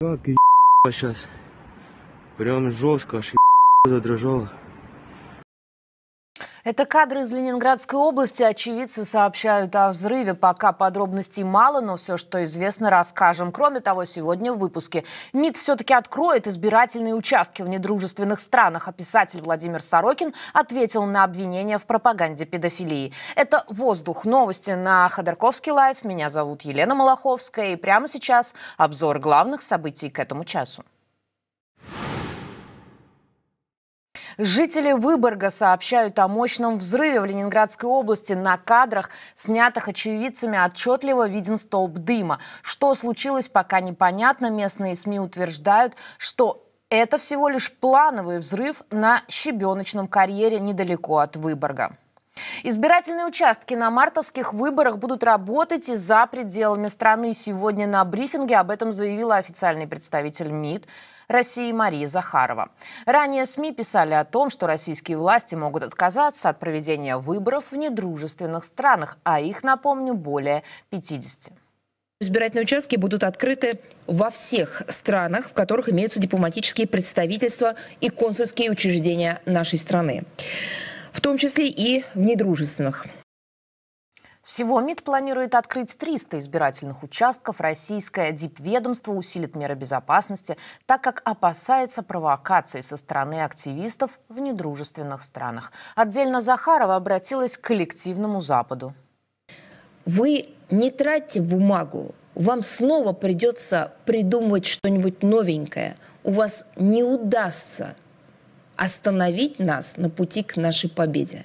Так, и сейчас прям жестко аж задрожало. Это кадры из Ленинградской области. Очевидцы сообщают о взрыве. Пока подробностей мало, но все, что известно, расскажем. Кроме того, сегодня в выпуске. МИД все-таки откроет избирательные участки в недружественных странах. Описатель а Владимир Сорокин ответил на обвинения в пропаганде педофилии. Это «Воздух». Новости на Ходорковский лайф. Меня зовут Елена Малаховская. И прямо сейчас обзор главных событий к этому часу. Жители Выборга сообщают о мощном взрыве в Ленинградской области. На кадрах, снятых очевидцами, отчетливо виден столб дыма. Что случилось, пока непонятно. Местные СМИ утверждают, что это всего лишь плановый взрыв на щебеночном карьере недалеко от Выборга. Избирательные участки на мартовских выборах будут работать и за пределами страны. Сегодня на брифинге об этом заявила официальный представитель МИД России Мария Захарова. Ранее СМИ писали о том, что российские власти могут отказаться от проведения выборов в недружественных странах, а их, напомню, более 50. Избирательные участки будут открыты во всех странах, в которых имеются дипломатические представительства и консульские учреждения нашей страны в том числе и в недружественных. Всего МИД планирует открыть 300 избирательных участков. Российское дипведомство усилит меры безопасности, так как опасается провокаций со стороны активистов в недружественных странах. Отдельно Захарова обратилась к коллективному Западу. Вы не тратьте бумагу, вам снова придется придумывать что-нибудь новенькое. У вас не удастся остановить нас на пути к нашей победе.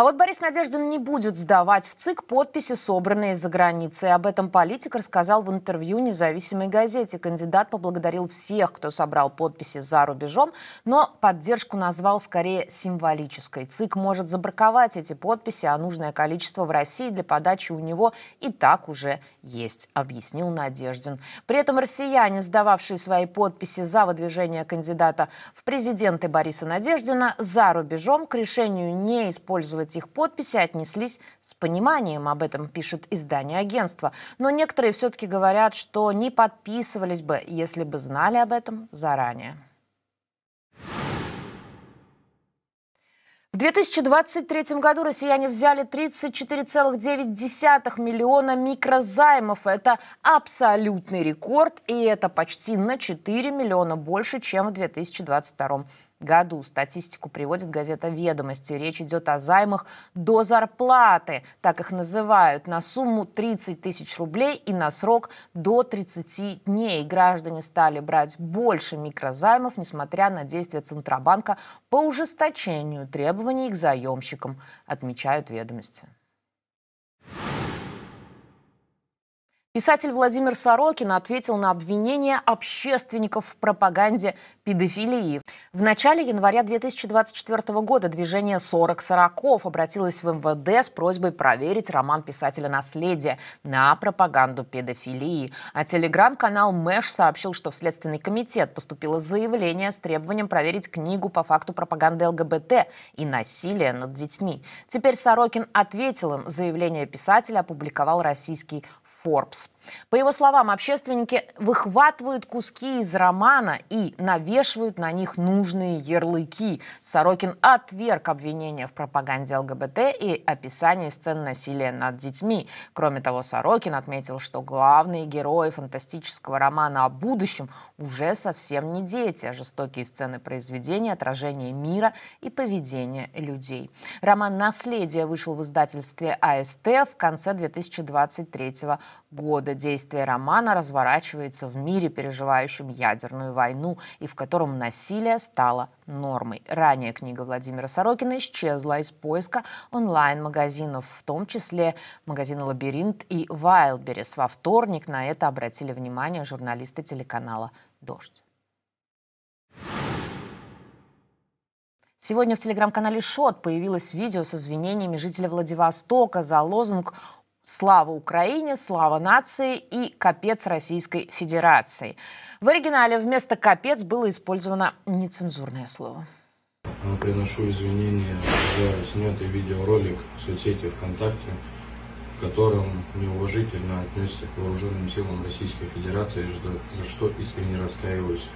А вот Борис Надеждин не будет сдавать в ЦИК подписи, собранные за границей. Об этом политик рассказал в интервью независимой газете. Кандидат поблагодарил всех, кто собрал подписи за рубежом, но поддержку назвал скорее символической. ЦИК может забраковать эти подписи, а нужное количество в России для подачи у него и так уже есть, объяснил Надеждин. При этом россияне, сдававшие свои подписи за выдвижение кандидата в президенты Бориса Надеждина, за рубежом к решению не использовать слушать их подписи, отнеслись с пониманием. Об этом пишет издание агентства. Но некоторые все-таки говорят, что не подписывались бы, если бы знали об этом заранее. В 2023 году россияне взяли 34,9 миллиона микрозаймов. Это абсолютный рекорд, и это почти на 4 миллиона больше, чем в 2022 году. Статистику приводит газета «Ведомости». Речь идет о займах до зарплаты, так их называют, на сумму 30 тысяч рублей и на срок до 30 дней. Граждане стали брать больше микрозаймов, несмотря на действия Центробанка по ужесточению требований к заемщикам, отмечают «Ведомости». Писатель Владимир Сорокин ответил на обвинение общественников в пропаганде педофилии. В начале января 2024 года движение 40 сороков обратилось в МВД с просьбой проверить роман писателя «Наследие» на пропаганду педофилии. А телеграм-канал Мэш сообщил, что в Следственный комитет поступило заявление с требованием проверить книгу по факту пропаганды ЛГБТ и насилия над детьми. Теперь Сорокин ответил им, заявление писателя опубликовал российский Forbes. По его словам, общественники выхватывают куски из романа и навешивают на них нужные ярлыки. Сорокин отверг обвинения в пропаганде ЛГБТ и описании сцен насилия над детьми. Кроме того, Сорокин отметил, что главные герои фантастического романа о будущем уже совсем не дети, а жестокие сцены произведения, отражение мира и поведения людей. Роман «Наследие» вышел в издательстве АСТ в конце 2023 года. Правда, действие романа разворачивается в мире, переживающем ядерную войну, и в котором насилие стало нормой. Ранее книга Владимира Сорокина исчезла из поиска онлайн-магазинов, в том числе магазина «Лабиринт» и «Вайлдберрис». Во вторник на это обратили внимание журналисты телеканала «Дождь». Сегодня в телеграм-канале «Шот» появилось видео с извинениями жителя Владивостока за лозунг «Слава Украине», «Слава нации» и «Капец Российской Федерации». В оригинале вместо «капец» было использовано нецензурное слово. Ну, приношу извинения за снятый видеоролик в соцсети ВКонтакте, в котором неуважительно относится к вооруженным силам Российской Федерации, за что искренне раскаиваюсь.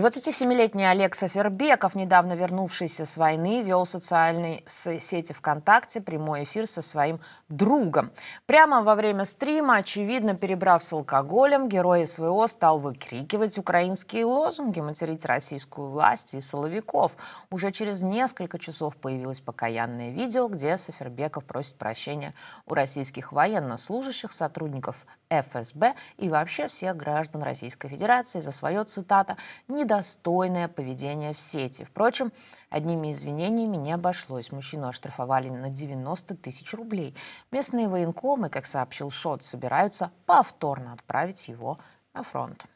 27-летний Олег Фербеков, недавно вернувшийся с войны, вел в социальной сети ВКонтакте прямой эфир со своим другом. Прямо во время стрима, очевидно, перебрав с алкоголем, герой СВО стал выкрикивать украинские лозунги, материть российскую власть и силовиков. Уже через несколько часов появилось покаянное видео, где Сафербеков просит прощения у российских военнослужащих, сотрудников ФСБ и вообще всех граждан Российской Федерации за свое, цитата, «не недостойное поведение в сети. Впрочем, одними извинениями не обошлось. Мужчину оштрафовали на 90 тысяч рублей. Местные военкомы, как сообщил Шот, собираются повторно отправить его на фронт.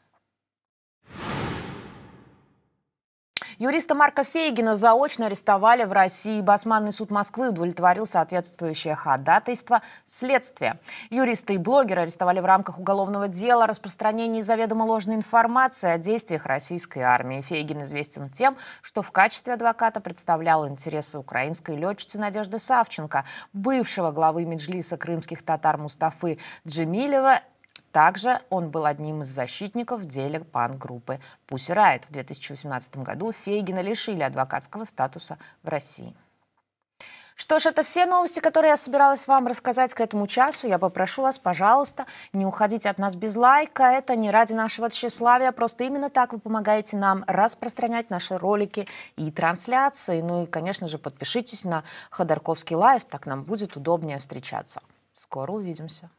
Юриста Марка Фейгина заочно арестовали в России. Басманный суд Москвы удовлетворил соответствующее ходатайство следствия. Юриста и блогера арестовали в рамках уголовного дела о распространении заведомо ложной информации о действиях российской армии. Фейгин известен тем, что в качестве адвоката представлял интересы украинской летчицы Надежды Савченко, бывшего главы Меджлиса крымских татар Мустафы Джемилева также он был одним из защитников в деле панк-группы Pussy Riot. В 2018 году Фейгина лишили адвокатского статуса в России. Что ж, это все новости, которые я собиралась вам рассказать к этому часу. Я попрошу вас, пожалуйста, не уходите от нас без лайка. Это не ради нашего тщеславия, просто именно так вы помогаете нам распространять наши ролики и трансляции. Ну и, конечно же, подпишитесь на Ходорковский лайв, так нам будет удобнее встречаться. Скоро увидимся.